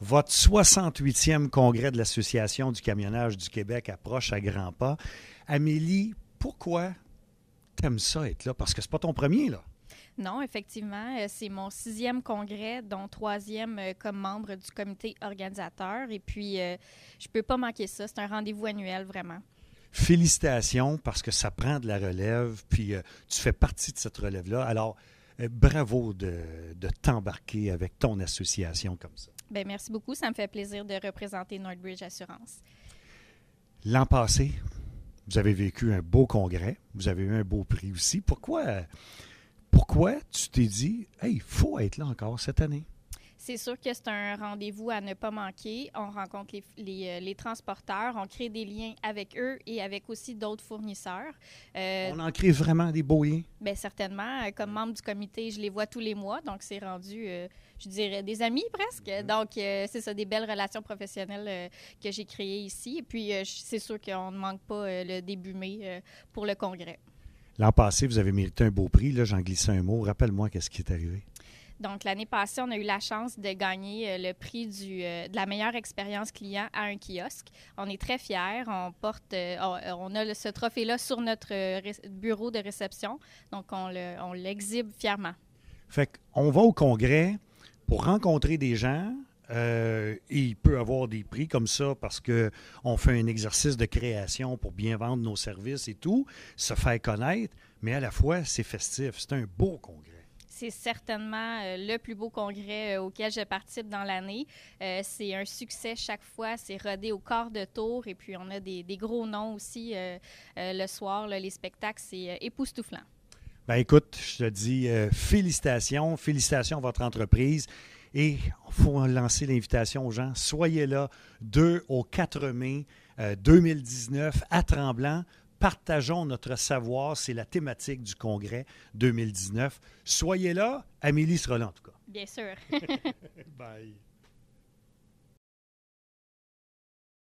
Votre 68e congrès de l'Association du camionnage du Québec approche à grands pas. Amélie, pourquoi t'aimes ça être là? Parce que c'est pas ton premier, là. Non, effectivement, euh, c'est mon sixième congrès, dont troisième euh, comme membre du comité organisateur. Et puis, euh, je peux pas manquer ça. C'est un rendez-vous annuel, vraiment félicitations parce que ça prend de la relève, puis tu fais partie de cette relève-là. Alors, bravo de, de t'embarquer avec ton association comme ça. Ben, merci beaucoup. Ça me fait plaisir de représenter Northbridge Assurance. L'an passé, vous avez vécu un beau congrès. Vous avez eu un beau prix aussi. Pourquoi, pourquoi tu t'es dit, hey, il faut être là encore cette année? C'est sûr que c'est un rendez-vous à ne pas manquer. On rencontre les, euh, transporteurs, on crée des liens avec eux et avec aussi d'autres fournisseurs. Euh, on en crée vraiment des beaux liens? Bien, certainement. Euh, comme membre du comité, je les vois tous les mois, donc c'est rendu, je dirais, des amis presque. Donc, c'est ça, des belles relations professionnelles que j'ai créées ici. Et puis, c'est sûr qu'on ne manque pas le début mai pour le congrès. L'an passé, vous avez mérité un beau prix. Là, j'en glissais un mot. Rappelle-moi qu'est-ce qui est arrivé. Donc, l'année passée, on a eu la chance de gagner euh, le prix du, euh, de la meilleure expérience client à un kiosque. On est très fiers. On porte, euh, on a ce trophée-là sur notre bureau de réception. Donc, on l'exhibe fièrement. Fait qu'on va au congrès pour rencontrer des gens. il peut avoir des prix comme ça parce qu'on fait un exercice de création pour bien vendre nos services et tout, se faire connaître, mais à la fois, c'est festif. C'est un beau congrès c'est certainement euh, le plus beau congrès euh, auquel je participe dans l'année. Euh, c'est un succès chaque fois. C'est rodé au quart de tour. Et puis, on a des, gros noms aussi le soir. les spectacles, c'est époustouflant. Ben écoute, je te dis félicitations. Félicitations à votre entreprise. Et il faut lancer l'invitation aux gens. Soyez là 2 au 4 mai 2019 à Tremblant partageons notre savoir. C'est la thématique du congrès 2019. Soyez là. Amélie sera en tout cas. Bien sûr. Bye.